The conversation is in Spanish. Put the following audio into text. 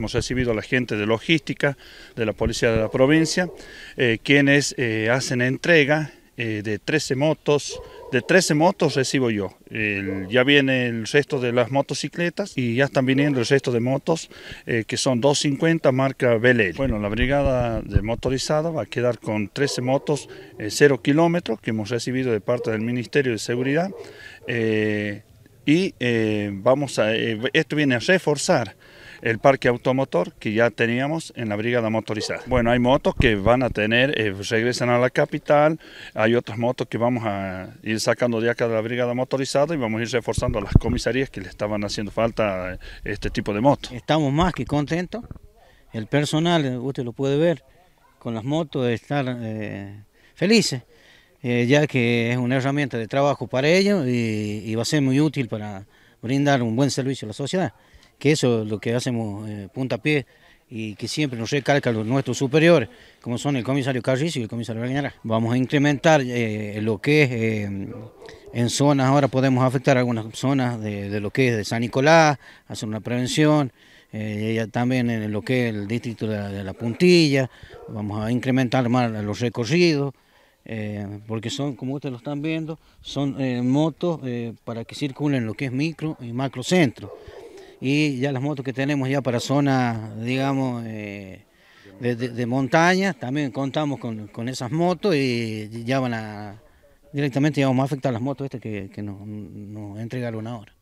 Hemos recibido a la gente de logística de la policía de la provincia, eh, quienes eh, hacen entrega eh, de 13 motos. De 13 motos recibo yo. ya viene el resto de las motocicletas y ya están viniendo el resto de motos, que son 250 marca Belel. Bueno, la brigada de motorizada va a quedar con 13 motos 0 kilómetros que hemos recibido de parte del Ministerio de Seguridad. y vamos a, esto viene a reforzar el parque automotor que ya teníamos en la brigada motorizada. Bueno, hay motos que van a tener, eh, regresan a la capital, hay otras motos que vamos a ir sacando de acá de la brigada motorizada y vamos a ir reforzando las comisarías que le estaban haciendo falta este tipo de motos. Estamos más que contentos, el personal, usted lo puede ver, con las motos estar eh, felices. Eh, ya que es una herramienta de trabajo para ellos y va a ser muy útil para brindar un buen servicio a la sociedad que eso es lo que hacemos eh, punta puntapié y que siempre nos recalcan los nuestros superiores, como son el comisario Carrizo y el comisario bañara Vamos a incrementar eh, lo que es eh, en zonas, ahora podemos afectar algunas zonas de, lo que es de San Nicolás, hacer una prevención, también en lo que es el distrito de la, Puntilla, vamos a incrementar más los recorridos. porque son, como ustedes lo están viendo, son motos para que circulen lo que es micro y macro macrocentro y ya las motos que tenemos ya para zonas, digamos, eh, de, montaña, también contamos con, esas motos y ya van a, directamente ya vamos a afectar las motos estas que, nos entregaron ahora.